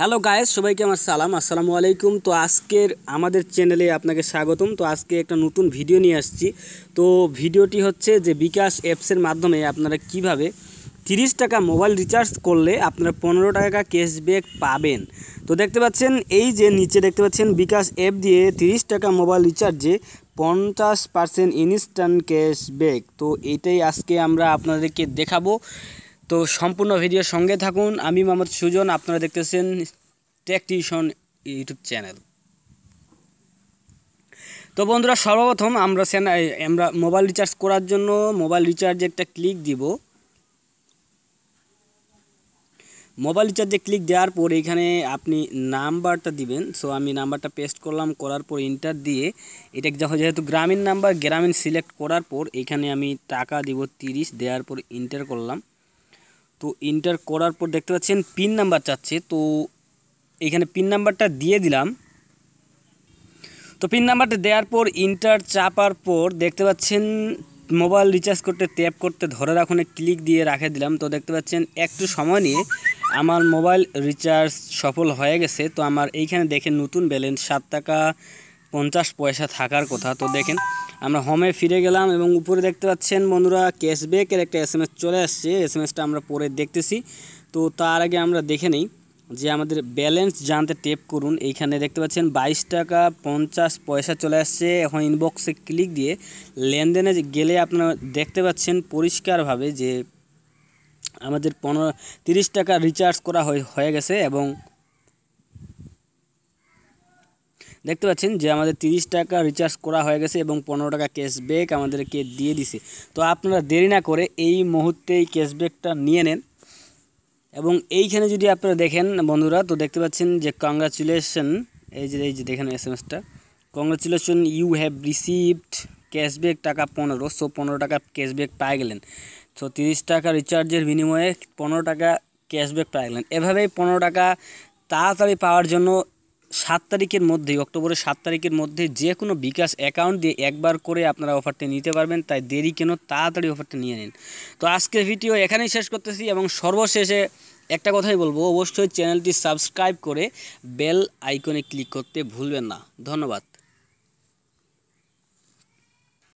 hello guys সবাইকে আমার সালাম আসসালামু আলাইকুম তো আজকের আমাদের চ্যানেলে আপনাকে স্বাগতম তো আজকে একটা নতুন ভিডিও নিয়ে আসছি তো ভিডিওটি হচ্ছে যে বিকাশ অ্যাপসের মাধ্যমে আপনারা কিভাবে তিরিশ টাকা মোবাইল রিচার্জ করলে আপনারা পনেরো টাকা ক্যাশব্যাক পাবেন তো দেখতে পাচ্ছেন এই যে নিচে দেখতে পাচ্ছেন বিকাশ অ্যাপ দিয়ে তিরিশ টাকা মোবাইল রিচার্জে পঞ্চাশ পার্সেন্ট ইনস্ট্যান্ট ক্যাশব্যাক তো এটাই আজকে আমরা আপনাদেরকে দেখাবো তো সম্পূর্ণ ভিডিওর সঙ্গে থাকুন আমি মোহাম্মদ সুজন আপনারা দেখতেছেন টেক টিউশন ইউটিউব চ্যানেল তো বন্ধুরা সর্বপ্রথম আমরা আমরা মোবাইল রিচার্জ করার জন্য মোবাইল রিচার্জে একটা ক্লিক দিব মোবাইল রিচার্জে ক্লিক দেওয়ার পর এখানে আপনি নাম্বারটা দিবেন সো আমি নাম্বারটা পেস্ট করলাম করার পর ইন্টার দিয়ে এটা যখন যেহেতু গ্রামীণ নাম্বার গ্রামীণ সিলেক্ট করার পর এখানে আমি টাকা দিব তিরিশ দেওয়ার পর ইন্টার করলাম তো এন্টার করার পর দেখতে পাচ্ছেন পিন নাম্বার চাচ্ছে তো এখানে পিন নাম্বারটা দিয়ে দিলাম তো পিন নাম্বারটা দেওয়ার পর ইন্টার চাপার পর দেখতে পাচ্ছেন মোবাইল রিচার্জ করতে ট্যাপ করতে ধরে রাখুন ক্লিক দিয়ে রাখে দিলাম তো দেখতে পাচ্ছেন একটু সময় নিয়ে আমার মোবাইল রিচার্জ সফল হয়ে গেছে তো আমার এইখানে দেখে নতুন ব্যালেন্স সাত টাকা পঞ্চাশ পয়সা থাকার কথা তো দেখেন আমরা হোমে ফিরে গেলাম এবং উপরে দেখতে পাচ্ছেন বন্ধুরা ক্যাশব্যাকের একটা এস চলে আসছে এস আমরা পরে দেখতেছি তো তার আগে আমরা দেখে নিই যে আমাদের ব্যালেন্স জানতে টেপ করুন এইখানে দেখতে পাচ্ছেন বাইশ টাকা পঞ্চাশ পয়সা চলে আসছে এখন ইনবক্সে ক্লিক দিয়ে লেনদেনে গেলে আপনারা দেখতে পাচ্ছেন পরিষ্কারভাবে যে আমাদের পনেরো তিরিশ টাকা রিচার্জ করা হয়ে গেছে এবং দেখতে পাচ্ছেন যে আমাদের তিরিশ টাকা রিচার্জ করা হয়ে গেছে এবং পনেরো টাকা ক্যাশব্যাক আমাদেরকে দিয়ে দিছে তো আপনারা দেরি না করে এই মুহূর্তেই ক্যাশব্যাকটা নিয়ে নেন এবং এইখানে যদি আপনারা দেখেন বন্ধুরা তো দেখতে পাচ্ছেন যে কংগ্রাচুলেশন এই যে এই যে দেখেন এস এম এসটা congratulation you have received cashback টাকা পনেরো সো পনেরো টাকা ক্যাশব্যাক পাই গেলেন সো তিরিশ টাকা রিচার্জের বিনিময়ে পনেরো টাকা ক্যাশব্যাক পাই গেলেন এভাবেই পনেরো টাকা তাড়াতাড়ি পাওয়ার জন্য সাত তারিখের মধ্যে অক্টোবরের সাত তারিখের মধ্যে যে কোনো বিকাশ অ্যাকাউন্ট দিয়ে একবার করে আপনারা অফারটি নিতে পারবেন তাই দেরি কেন তাড়াতাড়ি অফারটি নিয়ে নিন তো আজকের ভিডিও এখানেই শেষ করতেছি এবং সর্বশেষে একটা কথাই বলবো অবশ্যই চ্যানেলটি সাবস্ক্রাইব করে বেল আইকনে ক্লিক করতে ভুলবেন না ধন্যবাদ